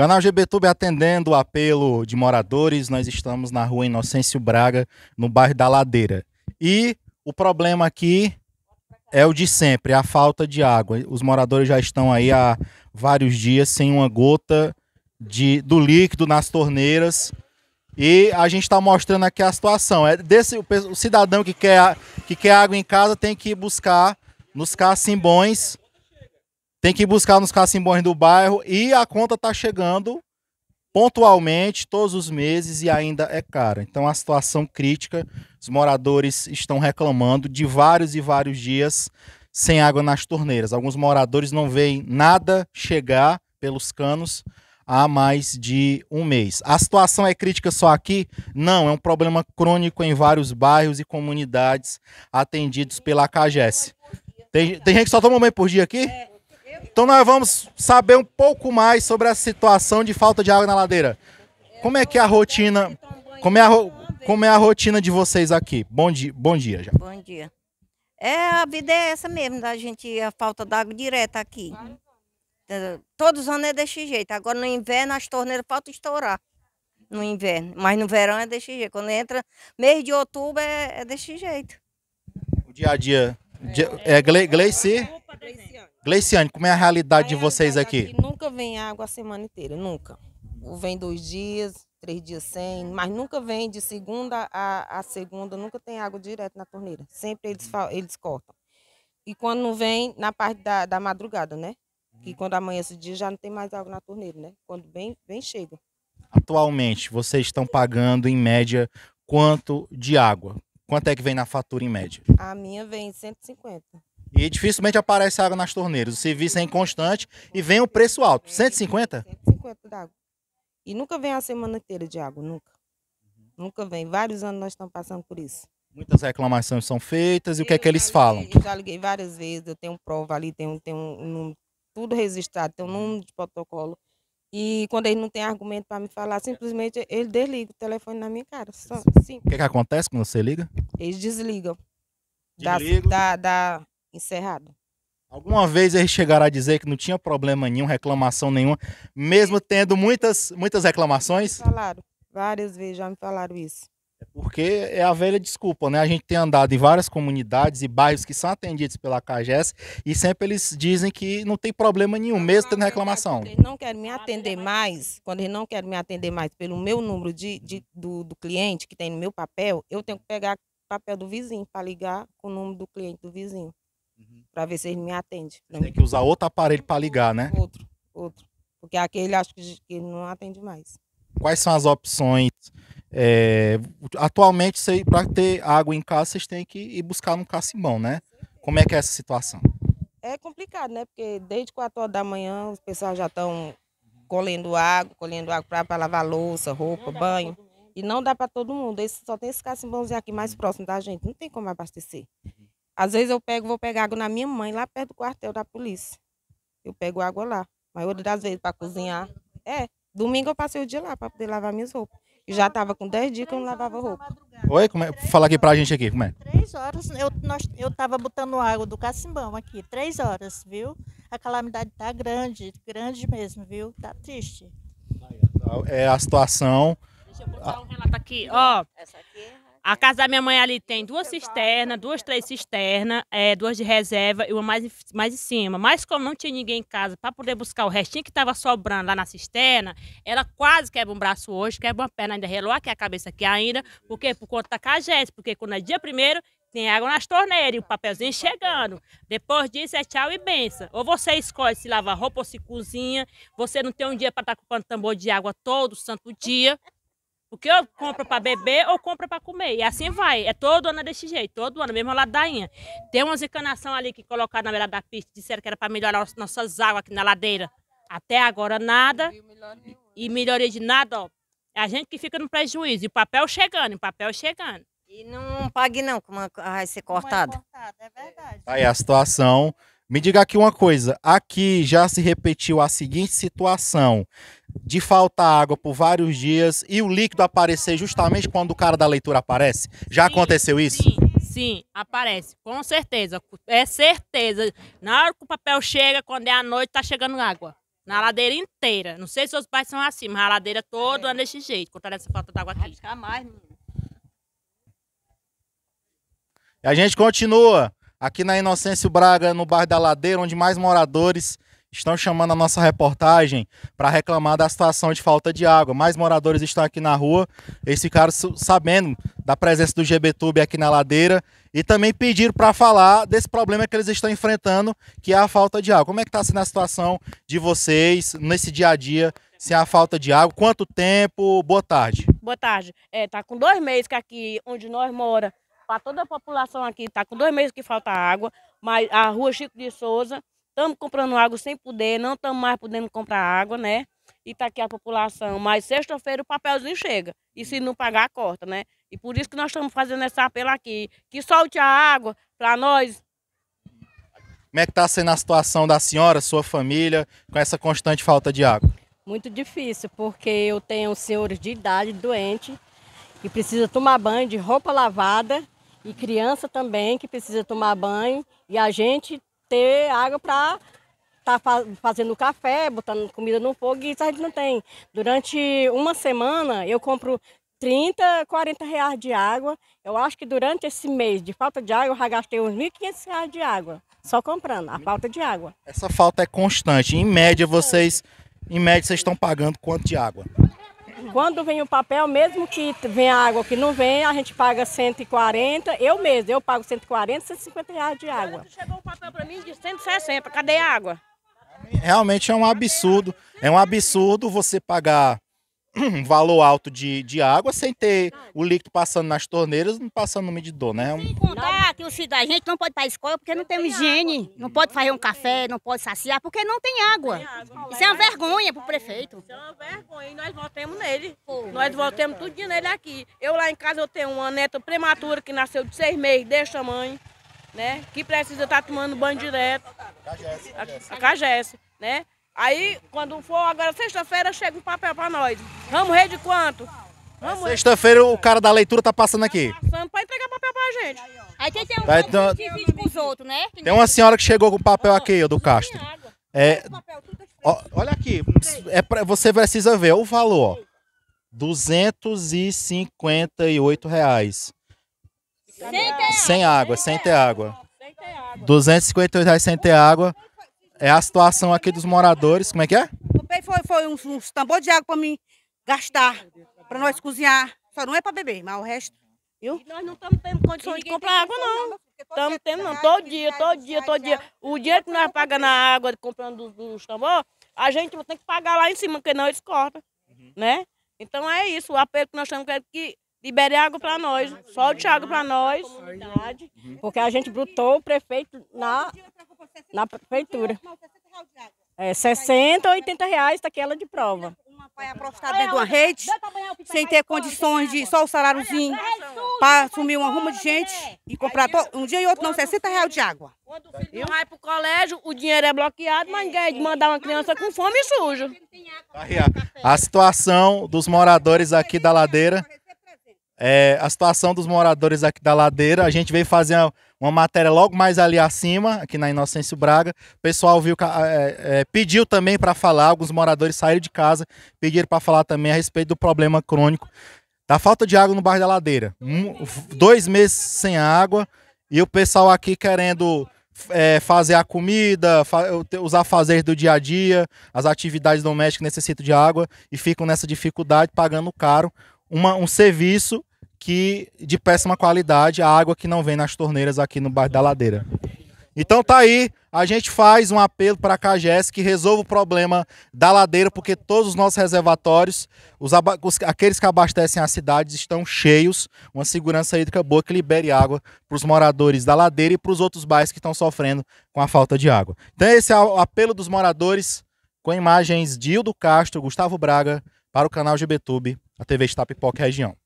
Canal GBTube atendendo o apelo de moradores, nós estamos na rua Inocêncio Braga, no bairro da Ladeira. E o problema aqui é o de sempre, a falta de água. Os moradores já estão aí há vários dias sem uma gota de, do líquido nas torneiras. E a gente está mostrando aqui a situação. É desse o, cidadão que quer, que quer água em casa tem que buscar nos cacimbões tem que buscar nos cacimbões do bairro e a conta tá chegando pontualmente todos os meses e ainda é cara. Então a situação crítica, os moradores estão reclamando de vários e vários dias sem água nas torneiras. Alguns moradores não veem nada chegar pelos canos há mais de um mês. A situação é crítica só aqui? Não, é um problema crônico em vários bairros e comunidades atendidos pela CAGES. Tem, tem gente que só toma um banho por dia aqui? É. Então nós vamos saber um pouco mais sobre a situação de falta de água na ladeira. Como é que é a rotina? Como é a, como é a rotina de vocês aqui? Bom dia, bom dia já. Bom dia. É, a vida é essa mesmo, da gente, a falta d'água direta aqui. É, Todos os anos é desse jeito. Agora no inverno as torneiras faltam estourar. No inverno. Mas no verão é desse jeito. Quando entra mês de outubro é, é desse jeito. O dia a dia. É, é, é Gleici. Gleiciane, como é a realidade de vocês aqui? Nunca vem água a semana inteira, nunca. Vem dois dias, três dias sem, mas nunca vem de segunda a, a segunda, nunca tem água direto na torneira. Sempre eles, eles cortam. E quando não vem, na parte da, da madrugada, né? Que uhum. quando amanhece o dia já não tem mais água na torneira, né? Quando vem bem chega. Atualmente, vocês estão pagando em média quanto de água? Quanto é que vem na fatura em média? A minha vem 150. E dificilmente aparece água nas torneiras. O serviço é inconstante e vem o um preço alto. 150? 150 d'água. E nunca vem a semana inteira de água, nunca. Nunca vem. Vários anos nós estamos passando por isso. Muitas reclamações são feitas e o que é que eles liguei, falam? Eu já liguei várias vezes, eu tenho prova ali, tenho, tenho um, tudo registrado, tenho um uhum. número de protocolo. E quando ele não tem argumento para me falar, simplesmente ele desliga o telefone na minha cara. Só, O que, é que acontece quando você liga? Eles desligam. Desligo. Da, da, da, encerrado. Alguma vez eles chegaram a dizer que não tinha problema nenhum, reclamação nenhuma, mesmo tendo muitas, muitas reclamações? Falaram, várias vezes já me falaram isso. É porque é a velha desculpa, né? A gente tem andado em várias comunidades e bairros que são atendidos pela CAGES e sempre eles dizem que não tem problema nenhum, mesmo tendo reclamação. Eles não querem me atender mais, quando eles não querem me atender mais pelo meu número de, de do, do cliente que tem no meu papel, eu tenho que pegar o papel do vizinho para ligar com o número do cliente do vizinho para ver se ele me atende. Tem que usar outro aparelho para ligar, né? Outro, outro. Porque aquele acho que ele não atende mais. Quais são as opções? É, atualmente, para ter água em casa, vocês têm que ir buscar no cacimão, né? Como é que é essa situação? É complicado, né? Porque desde 4 horas da manhã os pessoal já estão colhendo água, colhendo água para lavar louça, roupa, banho. E não dá para todo mundo. Esse, só tem esse cacimbãozinho aqui mais próximo da gente. Não tem como abastecer. Às vezes eu pego, vou pegar água na minha mãe, lá perto do quartel da polícia. Eu pego água lá. Mas outras das vezes para cozinhar. É. Domingo eu passei o dia lá para poder lavar minhas roupas. e já estava com 10 dias que eu não lavava roupa. Oi, como é? Fala aqui para a gente aqui, como é? Três horas, eu, nós, eu tava botando água do cacimbão aqui, três horas, viu? A calamidade tá grande, grande mesmo, viu? Tá triste. Tá, é a situação. Deixa eu botar um relato aqui, ó. Essa aqui. A casa da minha mãe ali tem duas cisternas, duas, três cisternas, é, duas de reserva e uma mais, mais em cima. Mas como não tinha ninguém em casa para poder buscar o restinho que estava sobrando lá na cisterna, ela quase quebra um braço hoje, quebra uma perna, ainda relou aqui a cabeça aqui ainda, porque por conta da cajete, porque quando é dia primeiro, tem água nas torneiras, o papelzinho chegando. Depois disso é tchau e benção. Ou você escolhe se lavar roupa ou se cozinha. Você não tem um dia para estar tá ocupando tambor de água todo santo dia. Porque eu compro para beber ou compro para comer. E assim vai. É todo ano desse jeito, todo ano, mesmo ladainha. Tem umas encanação ali que colocaram na beira da pista, disseram que era para melhorar as nossas águas aqui na ladeira. Até agora nada. E né? melhoria de nada, ó. É a gente que fica no prejuízo. E o papel chegando, o papel chegando. E não pague não, como vai ser cortado É, é verdade. Aí a situação. Me diga aqui uma coisa. Aqui já se repetiu a seguinte situação de faltar água por vários dias e o líquido aparecer justamente quando o cara da leitura aparece? Já sim, aconteceu isso? Sim, sim, aparece, com certeza. É certeza. Na hora que o papel chega, quando é a noite, tá chegando água. Na ladeira inteira. Não sei se os pais são assim, mas a ladeira toda é. desse jeito, contra essa falta d'água aqui. Vai mais, E a gente continua aqui na Inocêncio Braga, no bairro da Ladeira, onde mais moradores estão chamando a nossa reportagem para reclamar da situação de falta de água. Mais moradores estão aqui na rua. Eles ficaram sabendo da presença do GBTube aqui na ladeira e também pediram para falar desse problema que eles estão enfrentando, que é a falta de água. Como é que está sendo a situação de vocês nesse dia a dia sem a falta de água? Quanto tempo? Boa tarde. Boa tarde. É, tá com dois meses que aqui onde nós mora, para toda a população aqui, tá com dois meses que falta água, mas a rua Chico de Souza Estamos comprando água sem poder, não estamos mais podendo comprar água, né? E está aqui a população. Mas sexta-feira o papelzinho chega. E se não pagar, corta, né? E por isso que nós estamos fazendo esse apelo aqui. Que solte a água para nós. Como é que está sendo a situação da senhora, sua família, com essa constante falta de água? Muito difícil, porque eu tenho senhores de idade doente que precisa tomar banho de roupa lavada e criança também que precisa tomar banho e a gente ter água para estar tá fazendo café, botando comida no fogo, e isso a gente não tem. Durante uma semana eu compro 30, 40 reais de água. Eu acho que durante esse mês de falta de água eu já gastei uns 1.500 reais de água, só comprando a falta de água. Essa falta é constante. Em média vocês, em média vocês estão pagando quanto de água? Quando vem o papel, mesmo que venha água que não vem, a gente paga 140, eu mesmo, eu pago 140, 150 reais de água. Chegou um papel para mim de 160, cadê a água? Realmente é um absurdo, é um absurdo você pagar um valor alto de, de água sem ter o líquido passando nas torneiras, não passando no medidor, né? Sem contar que o cidadão, a gente não pode ir para a escola porque não, não tem higiene, água. não pode fazer um café, não pode saciar porque não tem água. tem água. Isso é uma vergonha para o prefeito. Isso é uma vergonha e nós votamos nele. Pô, nós votamos tudo nele aqui. Eu lá em casa eu tenho uma neta prematura que nasceu de seis meses, a mãe né? Que precisa estar tá tomando banho direto. A Cagesse, né? Aí, quando for agora sexta-feira, chega o um papel para nós. Vamos ver de quanto? Vamos é, Sexta-feira o cara da leitura tá passando aqui. Tá passando para entregar papel pra gente. Aí quem tem um tá, então, que divide os outros, né? tem uma senhora que chegou com é, o papel aqui, é ó, do Castro. É, olha aqui, é pra, você precisa ver o valor, ó. 258 reais. Sem, sem água, sem ter água. 258 reais sem ter água é a situação aqui dos moradores. Como é que é? Comprei foi, foi uns, uns tambor de água para mim gastar, para nós cozinhar. Só não é para beber, mas o resto, viu? E nós não estamos tendo condições de comprar água, não. Estamos tendo, não. Todo dia, todo dia, todo dia. O dinheiro que nós pagamos na água, comprando os dos tambor, a gente tem que pagar lá em cima, porque não eles cortam, né? Então é isso, o apelo que nós estamos querendo que libere água para nós, solte água para nós, porque a gente brutou o prefeito na na prefeitura. É, 60 é, ou 80 reais daquela de prova. Uma vai apostar dentro de uma rede, sem ter condições de só o saláriozinho para assumir uma ruma de gente e comprar um dia e outro não, 60 reais de água. Quando o filho vai pro colégio, o dinheiro é bloqueado, mas ninguém é, mandar uma criança com fome e sujo. A situação dos moradores aqui da ladeira é, a situação dos moradores aqui da ladeira, a gente veio fazer uma, uma matéria logo mais ali acima, aqui na Inocêncio Braga. O pessoal viu, ah, é, é, pediu também para falar, alguns moradores saíram de casa, pediram para falar também a respeito do problema crônico da falta de água no bairro da Ladeira. Um, dois meses sem água e o pessoal aqui querendo é, fazer a comida, fa usar fazer do dia a dia, as atividades domésticas necessitam de água e ficam nessa dificuldade pagando caro uma, um serviço que de péssima qualidade, a água que não vem nas torneiras aqui no bairro da Ladeira. Então tá aí, a gente faz um apelo para a CAGES que resolva o problema da ladeira, porque todos os nossos reservatórios, os os, aqueles que abastecem as cidades, estão cheios. Uma segurança hídrica boa que libere água para os moradores da ladeira e para os outros bairros que estão sofrendo com a falta de água. Então esse é o apelo dos moradores, com imagens de Hildo Castro, Gustavo Braga, para o canal GBTube, a TV Estapipoca Região.